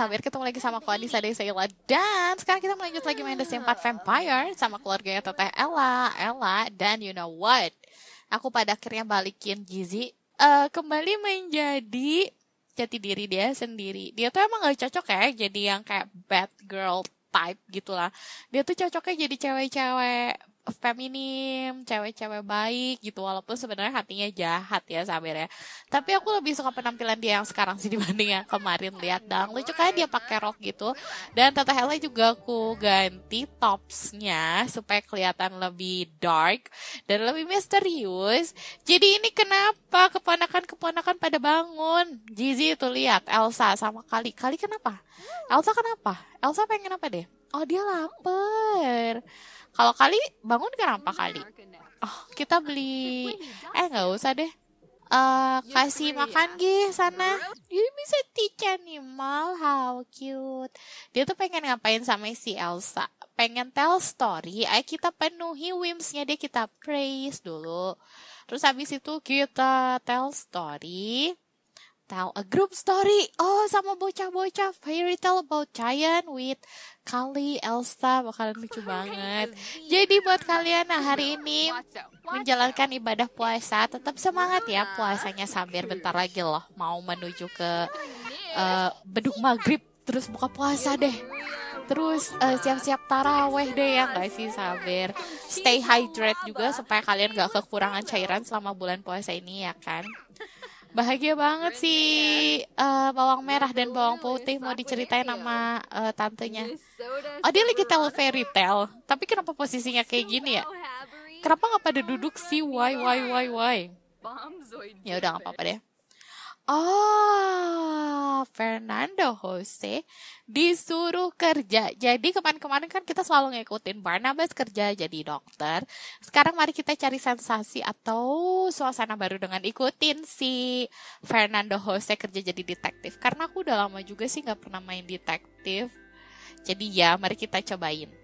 Sabir ketemu lagi sama aku Anissa dari Sheila dan sekarang kita melanjut lagi main The Sims 4 Vampire sama keluarganya Teteh Ella, Ella dan you know what? Aku pada akhirnya balikin Gizi uh, kembali menjadi jati diri dia sendiri. Dia tuh emang gak cocok ya jadi yang kayak bad girl type gitu lah. Dia tuh cocoknya jadi cewek-cewek feminim, cewek-cewek baik gitu walaupun sebenarnya hatinya jahat ya Samir ya. Tapi aku lebih suka penampilan dia yang sekarang sih dibanding yang kemarin lihat dang lucu kan dia pakai rok gitu. Dan Tata Hela juga aku ganti topsnya supaya kelihatan lebih dark dan lebih misterius. Jadi ini kenapa keponakan-keponakan pada bangun? Jizi itu lihat Elsa sama Kali. Kali kenapa? Elsa kenapa? Elsa pengen apa deh? Oh dia lapar. Kalau kali bangun kenapa kali? Oh, kita beli eh nggak usah deh. Uh, kasih makan gih sana. You bisa teach animal how cute. Dia tuh pengen ngapain sama si Elsa? Pengen tell story. Ayo kita penuhi whimsnya dia kita praise dulu. Terus habis itu kita tell story tell a group story. Oh, sama bocah-bocah fairy tale about giant with Kali, Elsa, bakalan lucu iya, banget. Iya. Jadi buat kalian nah hari ini menjalankan ibadah puasa, tetap semangat ya puasanya sambil bentar lagi loh mau menuju ke uh, beduk maghrib terus buka puasa deh. Terus uh, siap-siap taraweh deh ya gak sih Sabir Stay hydrated juga supaya kalian gak kekurangan cairan selama bulan puasa ini ya kan Bahagia banget sih uh, bawang merah dan bawang putih mau ya, diceritain ya. sama uh, tantenya. Oh dia lagi tell fairy tale, tapi kenapa posisinya kayak gini ya? Kenapa nggak pada duduk sih? Why why why why? Ya udah nggak gitu apa-apa deh. Oh, Fernando Jose disuruh kerja. Jadi kemarin-kemarin kan kita selalu ngikutin Barnabas kerja jadi dokter. Sekarang mari kita cari sensasi atau suasana baru dengan ikutin si Fernando Jose kerja jadi detektif. Karena aku udah lama juga sih nggak pernah main detektif. Jadi ya, mari kita cobain.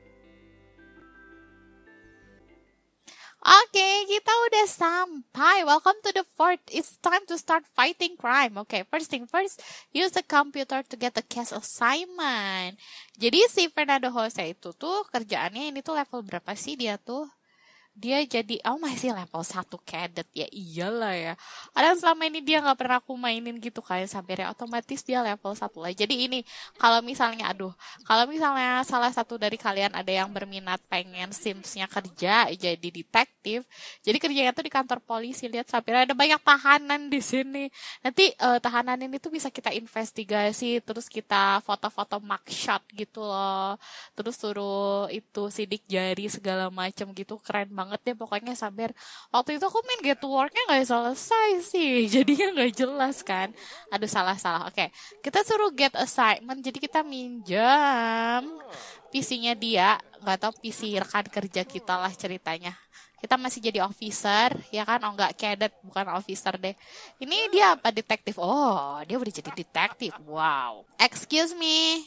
okay, kita udah sampai. Welcome to the fort. It's time to start fighting crime. Okay, first thing first, use the computer to get the case assignment. Jadi si Fernando Jose itu tuh kerjaannya ini tuh level berapa sih dia tuh? dia jadi oh masih level satu cadet ya iyalah ya ada selama ini dia nggak pernah aku mainin gitu kan sampai ya otomatis dia level satu lah jadi ini kalau misalnya aduh kalau misalnya salah satu dari kalian ada yang berminat pengen simsnya kerja jadi detektif jadi kerjanya tuh di kantor polisi lihat sampai ada banyak tahanan di sini nanti uh, tahanan ini tuh bisa kita investigasi terus kita foto-foto mugshot gitu loh terus suruh itu sidik jari segala macam gitu keren banget banget deh pokoknya sabar waktu itu aku main get worknya nggak selesai sih jadinya nggak jelas kan aduh salah salah oke kita suruh get assignment jadi kita minjam PC-nya dia nggak tahu PC rekan kerja kita lah ceritanya kita masih jadi officer ya kan oh nggak cadet bukan officer deh ini dia apa detektif oh dia udah jadi detektif wow excuse me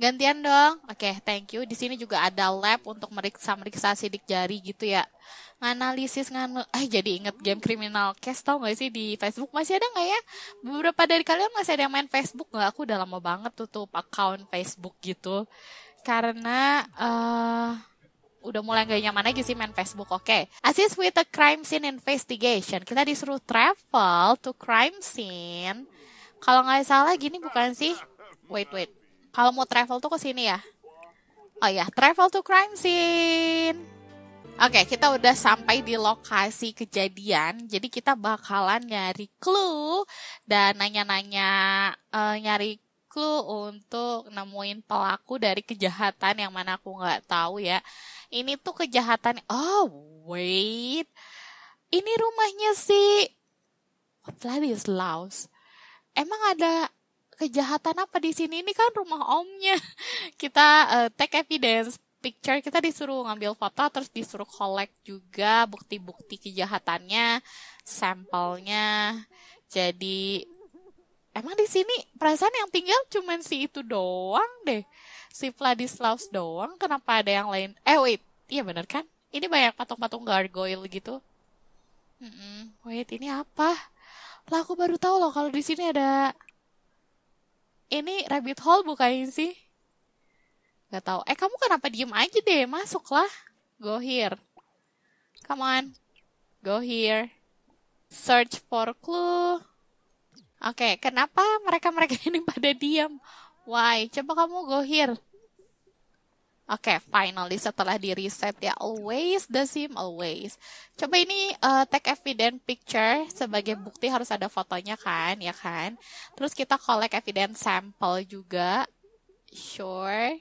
Gantian dong. Oke, okay, thank you. Di sini juga ada lab untuk meriksa-meriksa sidik jari gitu ya. Nganalisis ngan eh jadi inget game kriminal case tau gak sih di Facebook masih ada nggak ya? Beberapa dari kalian masih ada yang main Facebook gak? Aku udah lama banget tutup account Facebook gitu. Karena uh, udah mulai gak nyaman aja sih main Facebook, oke. Okay. Assist with a crime scene investigation. Kita disuruh travel to crime scene. Kalau nggak salah gini bukan sih? Wait, wait. Kalau mau travel tuh ke sini ya. Oh ya, travel to crime scene. Oke, okay, kita udah sampai di lokasi kejadian. Jadi kita bakalan nyari clue dan nanya-nanya uh, nyari clue untuk nemuin pelaku dari kejahatan yang mana aku nggak tahu ya. Ini tuh kejahatan. Oh, wait. Ini rumahnya si Vladislaus. Emang ada kejahatan apa di sini ini kan rumah omnya kita uh, take evidence picture kita disuruh ngambil foto terus disuruh collect juga bukti-bukti kejahatannya sampelnya jadi emang di sini perasaan yang tinggal cuman si itu doang deh si Vladislaus doang kenapa ada yang lain eh wait iya bener kan ini banyak patung-patung gargoyle gitu Mm-mm. wait ini apa lah aku baru tahu loh kalau di sini ada ini rabbit hole bukain sih? nggak tahu. Eh kamu kenapa diem aja deh? Masuklah. Go here. Come on. Go here. Search for clue. Oke, okay, kenapa mereka-mereka ini pada diem? Why? Coba kamu go here. Oke, okay, finally setelah di reset ya always the same always. Coba ini uh, take evidence picture sebagai bukti harus ada fotonya kan, ya kan? Terus kita collect evidence sample juga. Sure.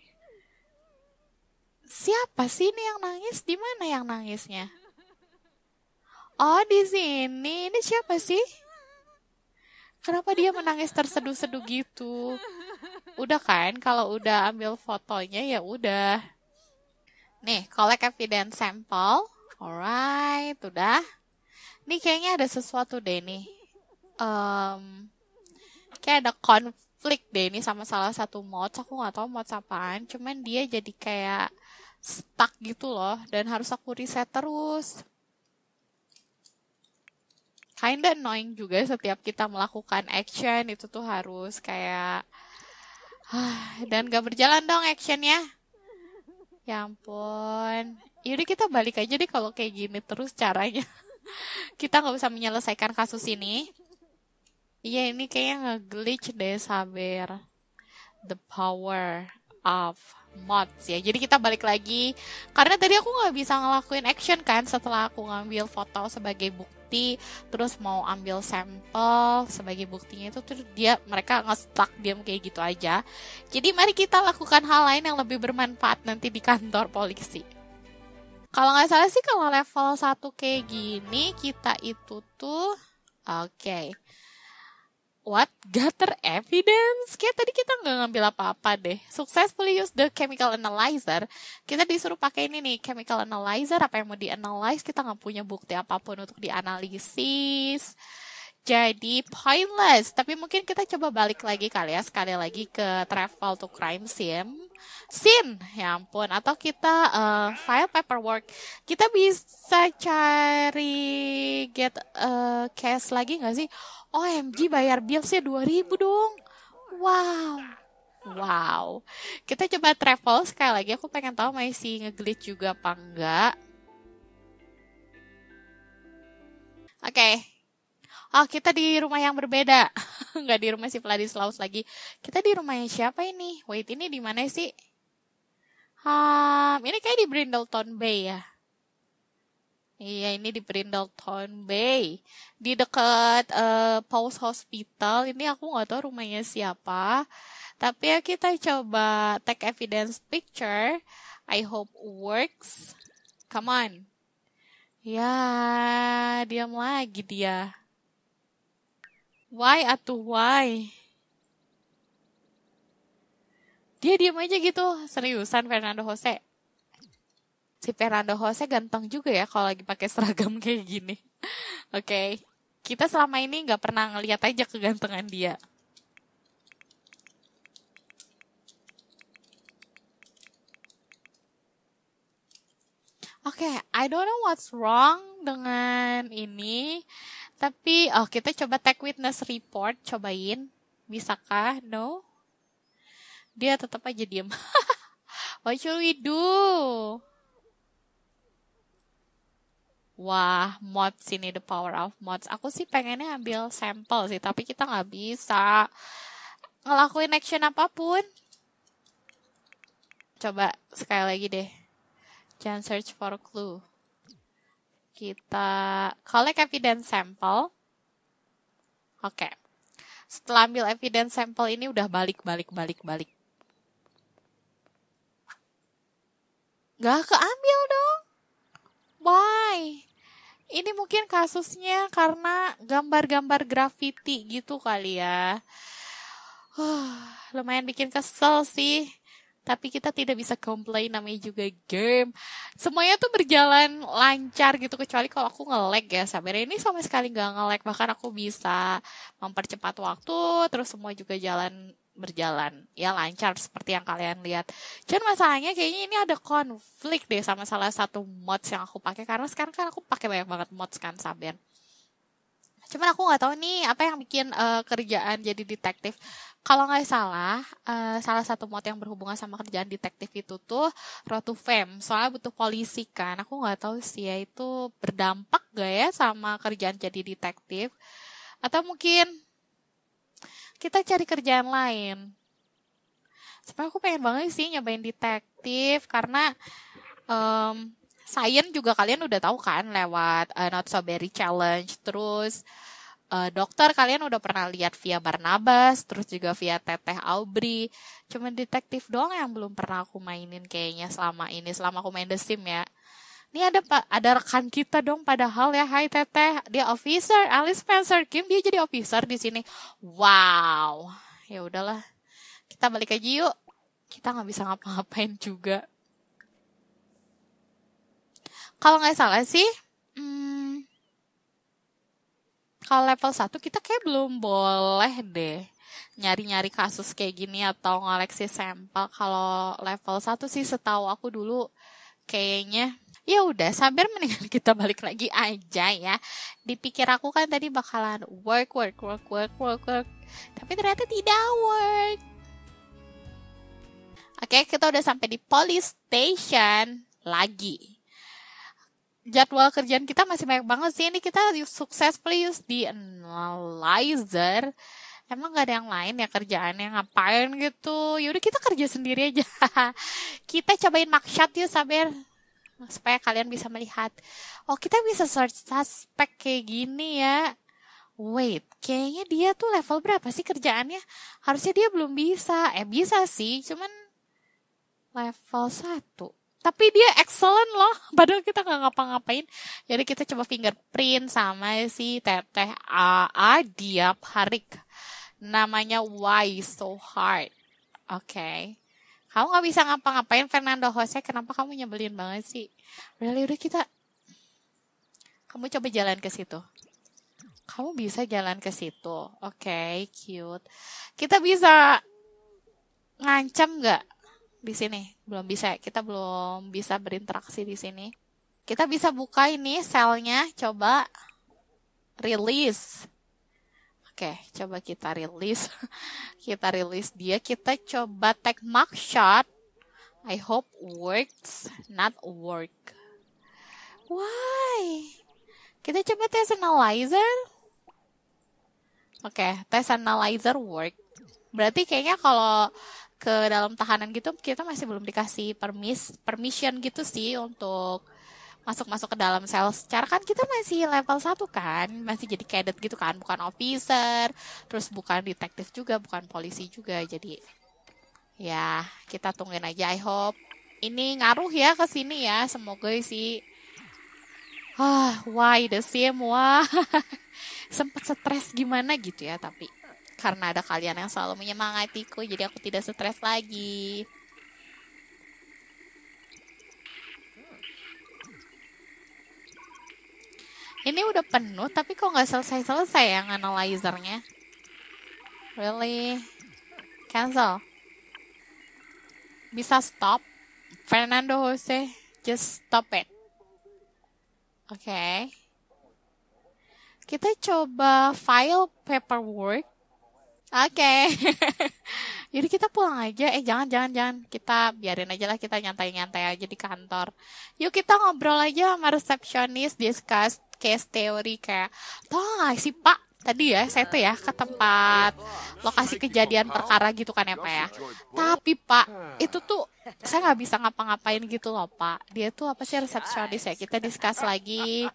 Siapa sih ini yang nangis? Di mana yang nangisnya? Oh, di sini. Ini siapa sih? Kenapa dia menangis terseduh-seduh gitu? Udah kan, kalau udah ambil fotonya ya udah. Nih, collect evidence sample. Alright, udah. Nih kayaknya ada sesuatu deh nih. Um, kayak ada konflik deh ini sama salah satu mod. Aku nggak tahu mod apaan. Cuman dia jadi kayak stuck gitu loh. Dan harus aku reset terus kinda annoying juga setiap kita melakukan action itu tuh harus kayak dan gak berjalan dong actionnya ya ampun yaudah kita balik aja deh kalau kayak gini terus caranya kita nggak bisa menyelesaikan kasus ini iya ini kayaknya nge-glitch deh saber the power of mods ya. Jadi kita balik lagi karena tadi aku nggak bisa ngelakuin action kan setelah aku ngambil foto sebagai bukti, terus mau ambil sampel sebagai buktinya itu terus dia mereka stuck diam kayak gitu aja. Jadi mari kita lakukan hal lain yang lebih bermanfaat nanti di kantor polisi. Kalau nggak salah sih kalau level 1 kayak gini kita itu tuh oke. Okay What? Gather evidence? Kayak tadi kita nggak ngambil apa-apa deh. Successfully use the chemical analyzer. Kita disuruh pakai ini nih, chemical analyzer. Apa yang mau dianalyze? Kita nggak punya bukti apapun untuk dianalisis. Jadi pointless. Tapi mungkin kita coba balik lagi kali ya, sekali lagi ke travel to crime scene sin ya ampun atau kita uh, file paperwork kita bisa cari get a eh, case lagi nggak sih OMG bayar billsnya 2000 dong. Wow. Wow. Kita coba travel sekali lagi. Aku pengen tahu masih ngeglitch juga apa enggak. Oke. Okay. Oh, kita di rumah yang berbeda. Nggak di rumah si Vladislaus lagi. Kita di rumahnya siapa ini? Wait, ini di mana sih? Um, ini kayak di Brindleton Bay ya. Iya, ini di Brindleton Bay. Di dekat uh, eh, Paus Hospital. Ini aku nggak tahu rumahnya siapa. Tapi ya kita coba take evidence picture. I hope works. Come on. Ya, diam lagi dia. Why atau why? Dia diam aja gitu. Seriusan Fernando Jose si Fernando Jose ganteng juga ya kalau lagi pakai seragam kayak gini. Oke, okay. kita selama ini nggak pernah ngeliat aja kegantengan dia. Oke, okay, I don't know what's wrong dengan ini, tapi oh kita coba take witness report, cobain, bisakah? No, dia tetap aja diem. What should we do? wah mods ini the power of mods aku sih pengennya ambil sampel sih tapi kita nggak bisa ngelakuin action apapun coba sekali lagi deh jangan search for clue kita collect evidence sample oke okay. setelah ambil evidence sample ini udah balik balik balik balik Gak keambil dong. Why? ini mungkin kasusnya karena gambar-gambar grafiti gitu kali ya. Huh, lumayan bikin kesel sih. Tapi kita tidak bisa komplain namanya juga game. Semuanya tuh berjalan lancar gitu kecuali kalau aku nge-lag ya. Sampai ini sama sekali gak nge-lag bahkan aku bisa mempercepat waktu terus semua juga jalan berjalan ya lancar seperti yang kalian lihat. Cuman masalahnya kayaknya ini ada konflik deh sama salah satu mods yang aku pakai karena sekarang kan aku pakai banyak banget mods kan Saben. Cuman aku nggak tahu nih apa yang bikin uh, kerjaan jadi detektif. Kalau nggak salah, uh, salah satu mod yang berhubungan sama kerjaan detektif itu tuh Road to Soalnya butuh polisi kan. Aku nggak tahu sih ya itu berdampak gak ya sama kerjaan jadi detektif. Atau mungkin kita cari kerjaan lain. Sebenarnya aku pengen banget sih nyobain detektif karena um, Science juga kalian udah tahu kan lewat uh, Not So Berry Challenge terus uh, dokter kalian udah pernah lihat via Barnabas terus juga via Teteh Aubrey cuman detektif doang yang belum pernah aku mainin kayaknya selama ini selama aku main The Sim ya ini ada pak, ada rekan kita dong padahal ya, Hai Teteh, dia officer, Alice Spencer Kim dia jadi officer di sini. Wow, ya udahlah, kita balik aja yuk. Kita nggak bisa ngapa-ngapain juga. Kalau nggak salah sih, hmm, kalau level 1 kita kayak belum boleh deh nyari-nyari kasus kayak gini atau ngoleksi sampel kalau level 1 sih setahu aku dulu kayaknya ya udah sambil mendingan kita balik lagi aja ya dipikir aku kan tadi bakalan work work work work work work tapi ternyata tidak work oke kita udah sampai di police station lagi jadwal kerjaan kita masih banyak banget sih ini kita successfully use di analyzer emang gak ada yang lain ya kerjaan yang ngapain gitu yaudah kita kerja sendiri aja kita cobain maksat yuk sabar supaya kalian bisa melihat oh kita bisa search suspect kayak gini ya wait kayaknya dia tuh level berapa sih kerjaannya harusnya dia belum bisa eh bisa sih cuman level 1 tapi dia excellent loh padahal kita nggak ngapa-ngapain jadi kita coba fingerprint sama si teteh AA dia Harik namanya why so hard oke okay kamu nggak bisa ngapa-ngapain Fernando Jose kenapa kamu nyebelin banget sih really udah kita kamu coba jalan ke situ kamu bisa jalan ke situ oke okay, cute kita bisa ngancam nggak di sini belum bisa ya? kita belum bisa berinteraksi di sini kita bisa buka ini selnya coba release Oke, coba kita rilis. kita rilis dia, kita coba take mark shot. I hope works, not work. Why? Kita coba tes analyzer. Oke, okay, tes analyzer work. Berarti kayaknya kalau ke dalam tahanan gitu kita masih belum dikasih permis permission gitu sih untuk masuk-masuk ke dalam sales secara kan kita masih level 1 kan masih jadi cadet gitu kan bukan officer terus bukan detektif juga bukan polisi juga jadi ya kita tungguin aja I hope ini ngaruh ya ke sini ya semoga sih ah why the same wah sempat stres gimana gitu ya tapi karena ada kalian yang selalu menyemangatiku jadi aku tidak stres lagi Ini udah penuh, tapi kok nggak selesai-selesai yang analyzernya? Really? Cancel. Bisa stop? Fernando Jose, just stop it. Oke. Okay. Kita coba file paperwork. Oke. Okay. Jadi kita pulang aja. Eh jangan jangan jangan. Kita biarin aja lah kita nyantai-nyantai aja di kantor. Yuk kita ngobrol aja sama resepsionis, discuss case teori kayak toh nggak sih pak tadi ya saya tuh ya ke tempat lokasi kejadian perkara gitu kan ya pak ya tapi pak itu tuh saya nggak bisa ngapa-ngapain gitu loh pak dia tuh apa sih resepsionis ya kita discuss lagi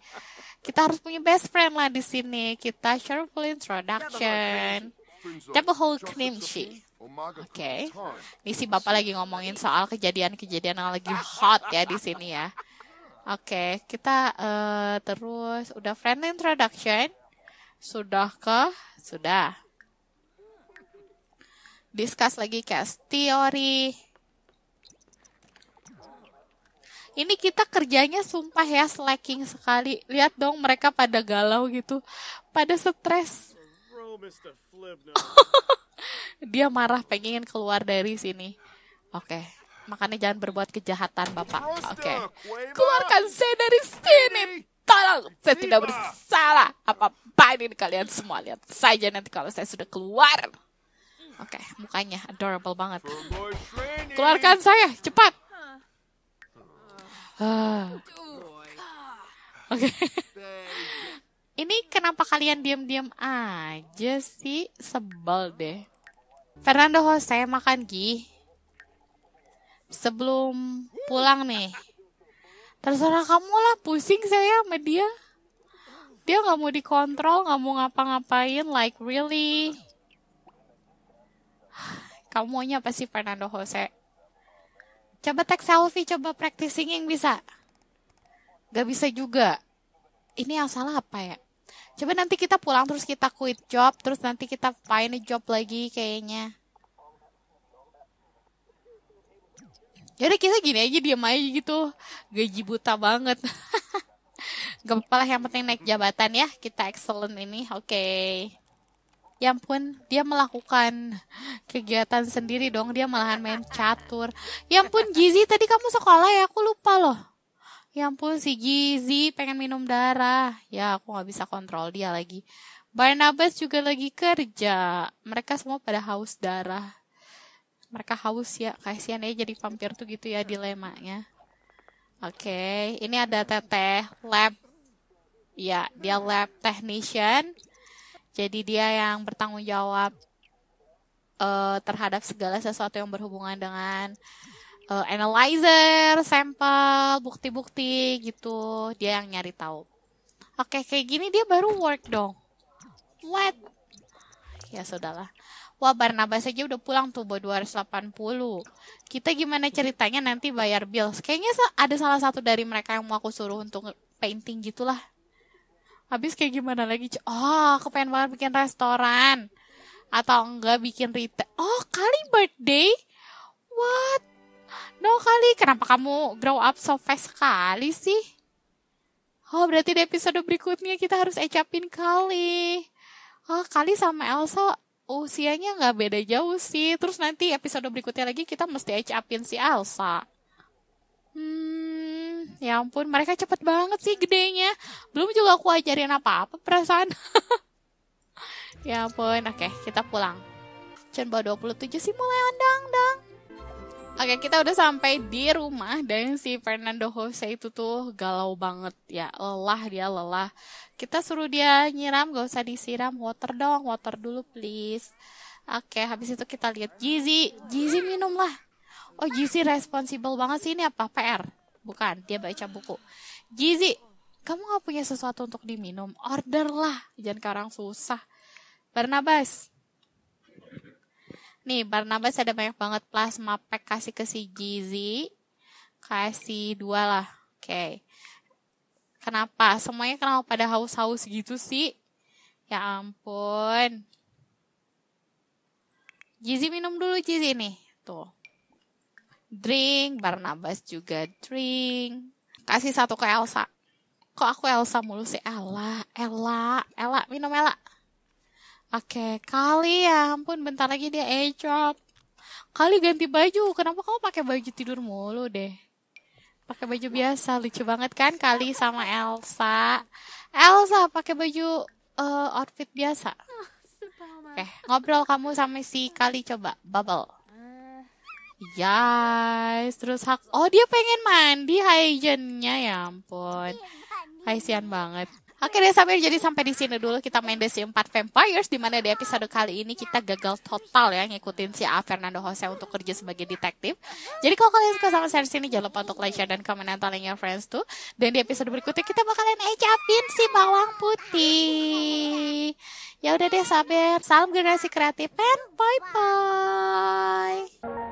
kita harus punya best friend lah di sini kita share full introduction double whole cream sih. oke okay. ini si bapak lagi ngomongin soal kejadian-kejadian yang lagi hot ya di sini ya Oke, okay, kita uh, terus udah friend introduction. Sudah ke? Sudah. Discuss lagi case teori. Ini kita kerjanya sumpah ya slacking sekali. Lihat dong mereka pada galau gitu, pada stres. Dia marah pengen keluar dari sini. Oke. Okay. Makanya jangan berbuat kejahatan, Bapak. Oke. Okay. Keluarkan saya dari sini. Tolong, saya tidak bersalah. Apa-apa ini kalian semua. Lihat saja nanti kalau saya sudah keluar. Oke, okay, mukanya adorable banget. Keluarkan saya, cepat. Ah. Oke. Okay. Ini kenapa kalian diam-diam aja sih? Sebel deh. Fernando Jose makan gih sebelum pulang nih terserah kamu lah pusing saya ya sama dia dia nggak mau dikontrol nggak mau ngapa-ngapain like really kamu maunya apa sih Fernando Jose coba take selfie coba practicing yang bisa nggak bisa juga ini yang salah apa ya coba nanti kita pulang terus kita quit job terus nanti kita find job lagi kayaknya Jadi kita gini aja diam aja gitu. Gaji buta banget. Gak apa lah yang penting naik jabatan ya. Kita excellent ini. Oke. Okay. Ya ampun, dia melakukan kegiatan sendiri dong. Dia malahan main catur. Ya pun Gizi tadi kamu sekolah ya? Aku lupa loh. Ya pun si Gizi pengen minum darah. Ya, aku nggak bisa kontrol dia lagi. Barnabas juga lagi kerja. Mereka semua pada haus darah mereka haus ya kasihan ya jadi vampir tuh gitu ya dilemanya oke okay. ini ada teteh lab ya dia lab technician jadi dia yang bertanggung jawab uh, terhadap segala sesuatu yang berhubungan dengan uh, analyzer, sampel, bukti-bukti gitu. Dia yang nyari tahu. Oke, kayak gini dia baru work dong. What? Ya sudahlah. Wah Barnabas aja udah pulang tuh buat 280. Kita gimana ceritanya nanti bayar bills? Kayaknya ada salah satu dari mereka yang mau aku suruh untuk painting gitulah. Habis kayak gimana lagi? Oh, aku pengen banget bikin restoran. Atau enggak bikin retail. Oh, kali birthday? What? No kali, kenapa kamu grow up so fast sekali sih? Oh, berarti di episode berikutnya kita harus ecapin kali. Oh, kali sama Elsa usianya nggak beda jauh sih. Terus nanti episode berikutnya lagi kita mesti catch si Elsa. Hmm, ya ampun, mereka cepet banget sih gedenya. Belum juga aku ajarin apa-apa perasaan. ya ampun, oke, kita pulang. Cenba 27 sih mulai undang dang Oke, kita udah sampai di rumah dan si Fernando Jose itu tuh galau banget ya, lelah dia lelah. Kita suruh dia nyiram, gak usah disiram, water dong, water dulu please. Oke, habis itu kita lihat Gizi, Gizi minumlah. Oh, Gizi responsible banget sih ini apa PR? Bukan, dia baca buku. Gizi, kamu gak punya sesuatu untuk diminum? Order lah, jangan karang susah. Barnabas, Nih, Barnabas ada banyak banget plasma pack kasih ke si Gizi. Kasih dua lah. Oke. Okay. Kenapa? Semuanya kenal pada haus-haus gitu sih? Ya ampun. Gizi minum dulu Gizi nih. Tuh. Drink, Barnabas juga drink. Kasih satu ke Elsa. Kok aku Elsa mulu sih? Ella, Ella, Ella, minum Ella. Oke, kali ya ampun bentar lagi dia ejot. Kali ganti baju, kenapa kamu pakai baju tidur mulu deh? Pakai baju biasa, lucu banget kan Kali sama Elsa. Elsa pakai baju uh, outfit biasa. Ah, Oke, okay, ngobrol kamu sama si Kali coba, bubble. Ah. Yes, terus hak. Oh dia pengen mandi hygiene-nya ya ampun. Iya, sian banget. Oke deh Samir, jadi sampai di sini dulu kita main desi 4 Vampires di mana di episode kali ini kita gagal total ya ngikutin si A Fernando Jose untuk kerja sebagai detektif. Jadi kalau kalian suka sama series ini jangan lupa untuk like, share dan komen and telling your friends tuh. Dan di episode berikutnya kita bakalan ecapin si bawang putih. Ya udah deh Samir, salam generasi kreatif and bye bye.